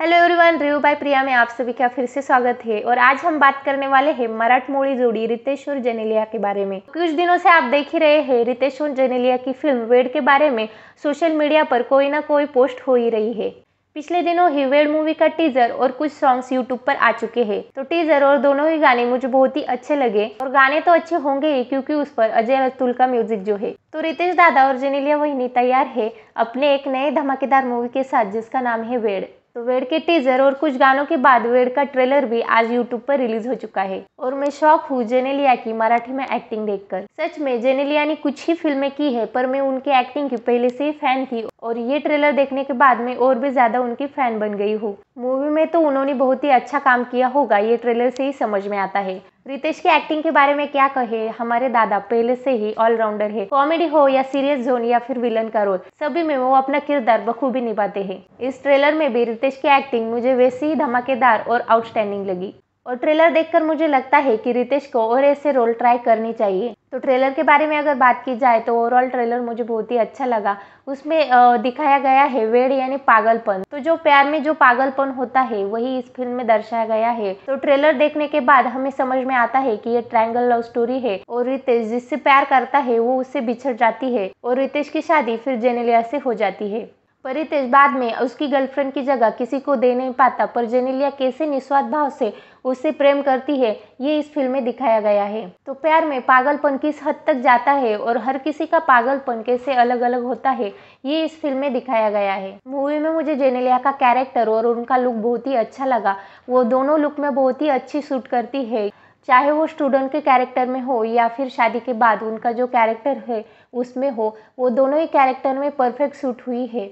hello everyone review by Priya में आप सभी का फिर से स्वागत है और आज हम बात करने वाले हैं मोड़ी जोड़ी रितेश और जेनेलिया के बारे में कुछ दिनों से आप देख ही रहे हैं रितेश और जेनेलिया की फिल्म वेड के बारे में सोशल मीडिया पर कोई ना कोई पोस्ट हो ही रही है पिछले दिनों ही वेड मूवी का टीजर और कुछ सॉन्ग्स यूट्यूब पर आ चुके हैं तो टीजर और दोनों ही गाने मुझे बहुत ही अच्छे लगे और गाने तो अच्छे होंगे ही क्योंकि उस पर अजय रतुल का म्यूजिक जो है तो रितेश दादा और जेनेलिया वहीनी तैयार है अपने एक नए धमाकेदार मूवी के साथ जिसका नाम है वेड तो वेड के टीजर और कुछ गानों के बाद वेड का ट्रेलर भी आज यूट्यूब पर रिलीज हो चुका है और मैं शौक हूँ जेनेलिया की मराठी में एक्टिंग देखकर सच में जेनेलिया ने कुछ ही फिल्में की है पर मैं उनके एक्टिंग की पहले से ही फैन थी और ये ट्रेलर देखने के बाद में और भी ज़्यादा उनकी फ़ैन बन गई हूँ मूवी में तो उन्होंने बहुत ही अच्छा काम किया होगा ये ट्रेलर से ही समझ में आता है रितेश की एक्टिंग के बारे में क्या कहे हमारे दादा पहले से ही ऑलराउंडर है कॉमेडी हो या सीरियस जोन या फिर विलन का रोल सभी में वो अपना किरदार बखूबी निभाते हैं इस ट्रेलर में भी रितेश की एक्टिंग मुझे वैसे ही धमाकेदार और आउटस्टैंडिंग लगी और ट्रेलर देखकर मुझे लगता है कि रितेश को और ऐसे रोल ट्राई करनी चाहिए तो ट्रेलर के बारे में अगर बात की जाए तो ओवरऑल ट्रेलर मुझे बहुत ही अच्छा लगा उसमें दिखाया गया है वेड़ यानी पागलपन तो जो प्यार में जो पागलपन होता है वही इस फिल्म में दर्शाया गया है तो ट्रेलर देखने के बाद हमें समझ में आता है कि ये ट्रायंगल लव स्टोरी है और रितेश जिससे प्यार करता है वो उससे बिछड़ जाती है और रितेश की शादी फिर जेनेलिया से हो जाती है परितेज बाद में उसकी गर्लफ्रेंड की जगह किसी को दे नहीं पाता पर जेनेलिया कैसे निस्वार्थ भाव से उससे प्रेम करती है ये इस फिल्म में दिखाया गया है तो प्यार में पागलपन किस हद तक जाता है और हर किसी का पागलपन कैसे अलग अलग होता है ये इस फिल्म में दिखाया गया है मूवी में मुझे जेनेलिया का कैरेक्टर और उनका लुक बहुत ही अच्छा लगा वो दोनों लुक में बहुत ही अच्छी सूट करती है चाहे वो स्टूडेंट के कैरेक्टर में हो या फिर शादी के बाद उनका जो कैरेक्टर है उसमें हो वो दोनों ही कैरेक्टर में परफेक्ट सूट हुई है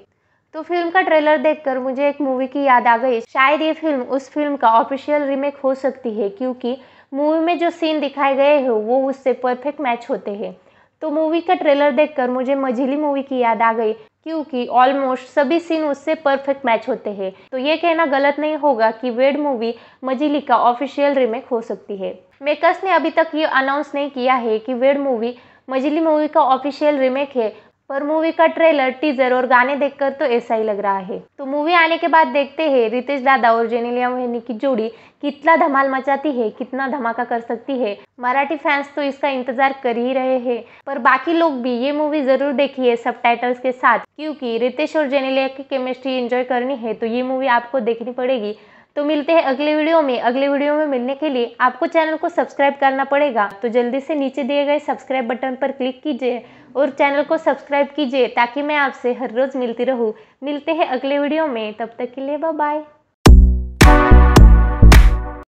तो फिल्म का ट्रेलर देखकर मुझे एक मूवी की याद आ गई शायद ये फिल्म उस फिल्म का ऑफिशियल रीमेक हो सकती है क्योंकि मूवी में जो सीन दिखाए गए हैं वो उससे परफेक्ट मैच होते हैं तो मूवी का ट्रेलर देखकर मुझे मझिली मूवी की याद आ गई क्योंकि ऑलमोस्ट सभी सीन उससे परफेक्ट मैच होते हैं तो ये कहना गलत नहीं होगा कि वेड मूवी मझिली का ऑफिशियल रीमेक हो सकती है मेकर्स ने अभी तक ये अनाउंस नहीं किया है कि वेड मूवी मजिली मूवी का ऑफिशियल रीमेक है पर मूवी का ट्रेलर टीजर और गाने देखकर तो ऐसा ही लग रहा है तो मूवी आने के बाद देखते हैं रितेश दादा और जेनेलिया मोहिनी की जोड़ी कितना धमाल मचाती है कितना धमाका कर सकती है मराठी फैंस तो इसका इंतजार कर ही रहे हैं पर बाकी लोग भी ये मूवी जरूर देखिए सब के साथ क्योंकि रितेश और जेनेलिया की केमिस्ट्री एंजॉय करनी है तो ये मूवी आपको देखनी पड़ेगी तो मिलते हैं अगले वीडियो में अगले वीडियो में मिलने के लिए आपको चैनल को सब्सक्राइब करना पड़ेगा तो जल्दी से नीचे दिए गए सब्सक्राइब बटन पर क्लिक कीजिए और चैनल को सब्सक्राइब कीजिए ताकि मैं आपसे हर रोज़ मिलती रहूँ मिलते हैं अगले वीडियो में तब तक के लिए बाय